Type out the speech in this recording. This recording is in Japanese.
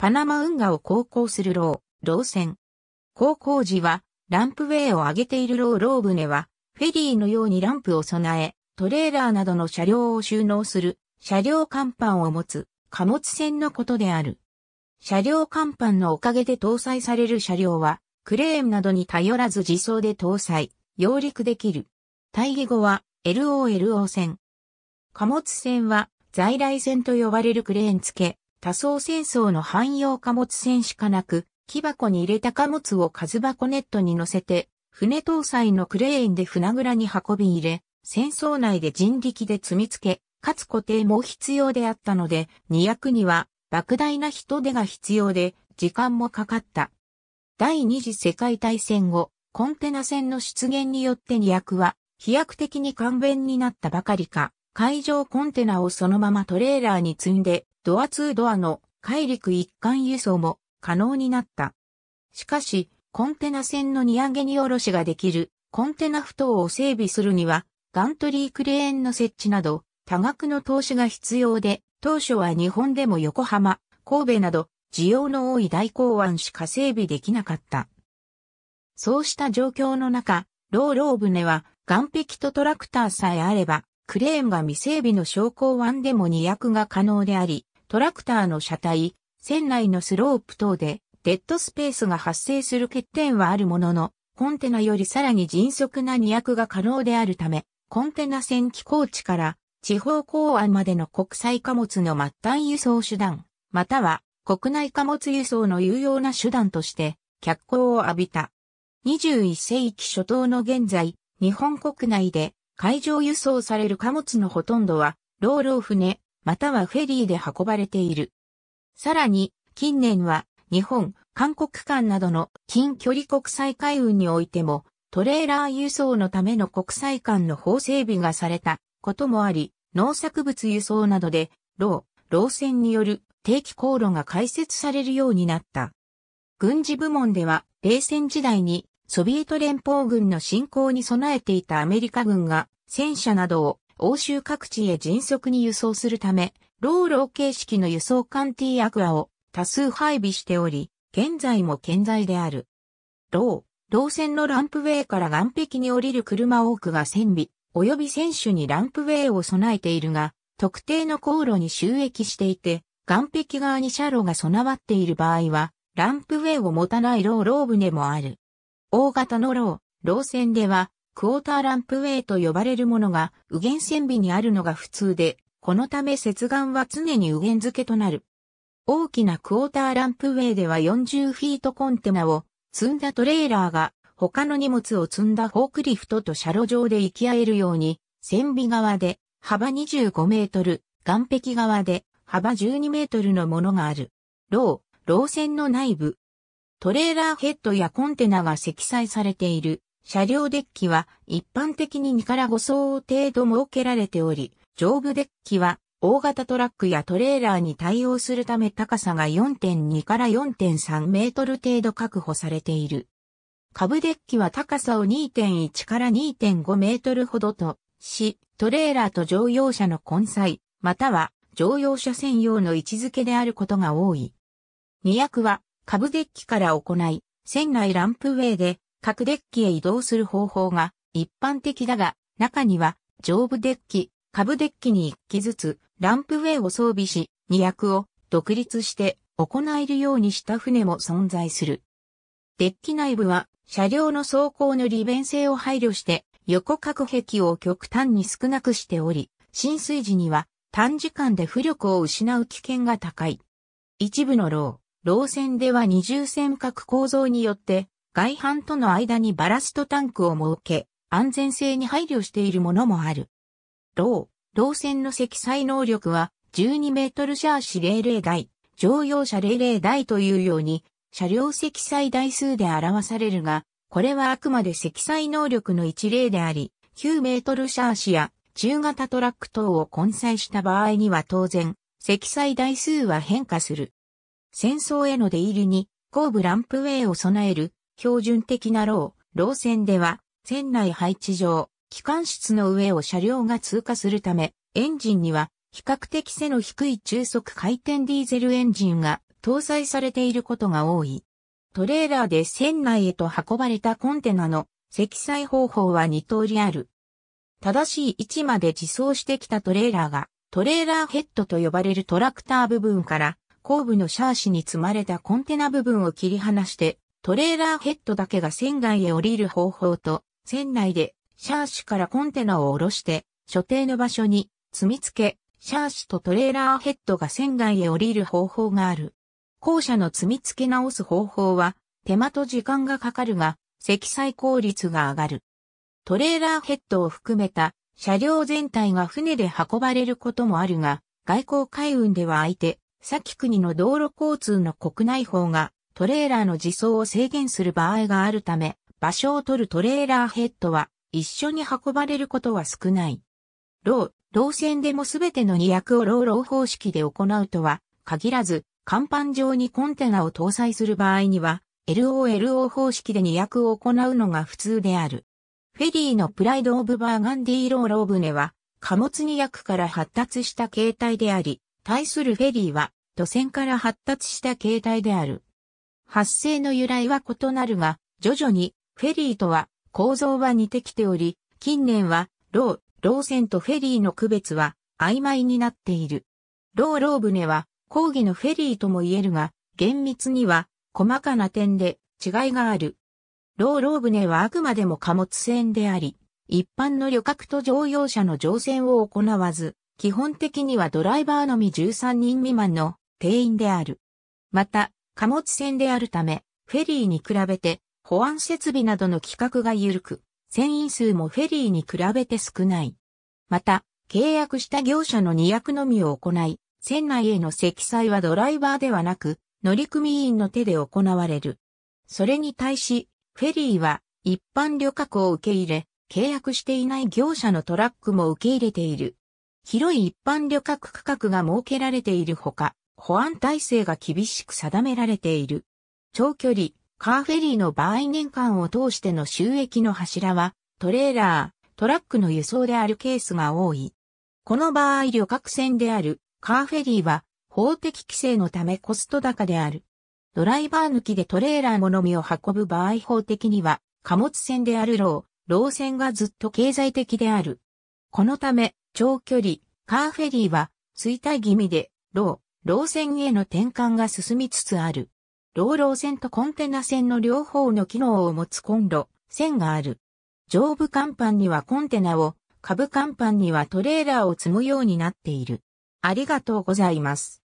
パナマ運河を航行するロー、ロー船。航行時は、ランプウェイを上げているローロー船は、フェリーのようにランプを備え、トレーラーなどの車両を収納する、車両甲板を持つ、貨物船のことである。車両甲板のおかげで搭載される車両は、クレーンなどに頼らず自走で搭載、揚陸できる。対義語は、LOLO 船。貨物船は、在来線と呼ばれるクレーン付け、多層戦争の汎用貨物船しかなく、木箱に入れた貨物を数箱ネットに乗せて、船搭載のクレーンで船蔵に運び入れ、戦争内で人力で積み付け、かつ固定も必要であったので、2役には莫大な人手が必要で、時間もかかった。第二次世界大戦後、コンテナ船の出現によって2役は、飛躍的に勘弁になったばかりか、海上コンテナをそのままトレーラーに積んで、ドア2ドアの海陸一貫輸送も可能になった。しかし、コンテナ船の荷上げ荷下ろしができるコンテナ不等を整備するには、ガントリークレーンの設置など、多額の投資が必要で、当初は日本でも横浜、神戸など、需要の多い大港湾しか整備できなかった。そうした状況の中、ローロー船は、岸壁とトラクターさえあれば、クレーンが未整備の昇降湾でも荷役が可能であり、トラクターの車体、船内のスロープ等でデッドスペースが発生する欠点はあるものの、コンテナよりさらに迅速な荷役が可能であるため、コンテナ船寄港地から地方港湾までの国際貨物の末端輸送手段、または国内貨物輸送の有用な手段として脚光を浴びた。21世紀初頭の現在、日本国内で海上輸送される貨物のほとんどは、老老船、またはフェリーで運ばれている。さらに、近年は日本、韓国間などの近距離国際海運においても、トレーラー輸送のための国際間の法整備がされたこともあり、農作物輸送などで、老、老船による定期航路が開設されるようになった。軍事部門では、冷戦時代にソビエト連邦軍の侵攻に備えていたアメリカ軍が戦車などを欧州各地へ迅速に輸送するため、ローロー形式の輸送艦 T アクアを多数配備しており、現在も健在である。ロー、ローのランプウェイから岸壁に降りる車多くが船尾、及び船首にランプウェイを備えているが、特定の航路に収益していて、岸壁側に車路が備わっている場合は、ランプウェイを持たないローロー船もある。大型のロー、ロー船では、クォーターランプウェイと呼ばれるものが右舷線尾にあるのが普通で、このため接岸は常に右舷付けとなる。大きなクォーターランプウェイでは40フィートコンテナを積んだトレーラーが他の荷物を積んだフォークリフトと車路上で行き合えるように、線尾側で幅25メートル、岸壁側で幅12メートルのものがある。ロー、ロー線の内部。トレーラーヘッドやコンテナが積載されている車両デッキは一般的に2から5層程度設けられており、上部デッキは大型トラックやトレーラーに対応するため高さが4.2から4.3メートル程度確保されている。下部デッキは高さを2.1から2.5メートルほどとし、トレーラーと乗用車の混載、または乗用車専用の位置づけであることが多い。2役は下部デッキから行い、船内ランプウェイで各デッキへ移動する方法が一般的だが、中には上部デッキ、下部デッキに1機ずつランプウェイを装備し、2役を独立して行えるようにした船も存在する。デッキ内部は車両の走行の利便性を配慮して横隔壁を極端に少なくしており、浸水時には短時間で浮力を失う危険が高い。一部のロー、ローでは二重線角構造によって外反との間にバラストタンクを設け、安全性に配慮しているものもある。ロー、ロー線の積載能力は12メートルシャーシ00台、乗用車00台というように、車両積載台数で表されるが、これはあくまで積載能力の一例であり、9メートルシャーシや中型トラック等を混載した場合には当然、積載台数は変化する。戦争への出入りに、後部ランプウェイを備える標準的な路路線では、船内配置上、機関室の上を車両が通過するため、エンジンには比較的背の低い中速回転ディーゼルエンジンが搭載されていることが多い。トレーラーで船内へと運ばれたコンテナの積載方法は2通りある。正しい位置まで自走してきたトレーラーが、トレーラーヘッドと呼ばれるトラクター部分から、後部のシャーシに積まれたコンテナ部分を切り離して、トレーラーヘッドだけが船外へ降りる方法と、船内でシャーシからコンテナを下ろして、所定の場所に積み付け、シャーシとトレーラーヘッドが船外へ降りる方法がある。後者の積み付け直す方法は、手間と時間がかかるが、積載効率が上がる。トレーラーヘッドを含めた車両全体が船で運ばれることもあるが、外交海運では相手、先国の道路交通の国内法がトレーラーの自走を制限する場合があるため、場所を取るトレーラーヘッドは一緒に運ばれることは少ない。ロー、ロ線でも全ての2役をローロー方式で行うとは限らず、甲板上にコンテナを搭載する場合には、LOLO 方式で2役を行うのが普通である。フェリーのプライド・オブ・バーガンディー・ローロー船は、貨物2役から発達した形態であり、対するフェリーは、土線から発達した形態である。発生の由来は異なるが、徐々にフェリーとは構造は似てきており、近年は、ロー、ロー船とフェリーの区別は曖昧になっている。ローロー船は講義のフェリーとも言えるが、厳密には細かな点で違いがある。ローロー船はあくまでも貨物船であり、一般の旅客と乗用車の乗船を行わず、基本的にはドライバーのみ13人未満の定員である。また、貨物船であるため、フェリーに比べて保安設備などの規格が緩く、船員数もフェリーに比べて少ない。また、契約した業者の荷役のみを行い、船内への積載はドライバーではなく、乗組員の手で行われる。それに対し、フェリーは一般旅客を受け入れ、契約していない業者のトラックも受け入れている。広い一般旅客区画が設けられているほか、保安体制が厳しく定められている。長距離、カーフェリーの場合年間を通しての収益の柱は、トレーラー、トラックの輸送であるケースが多い。この場合旅客船であるカーフェリーは法的規制のためコスト高である。ドライバー抜きでトレーラーのみを運ぶ場合法的には貨物船であるロー、ロー船がずっと経済的である。このため長距離、カーフェリーは衰退気味でロ老船線への転換が進みつつある。老老船線とコンテナ線の両方の機能を持つコンロ、線がある。上部甲板にはコンテナを、下部甲板にはトレーラーを積むようになっている。ありがとうございます。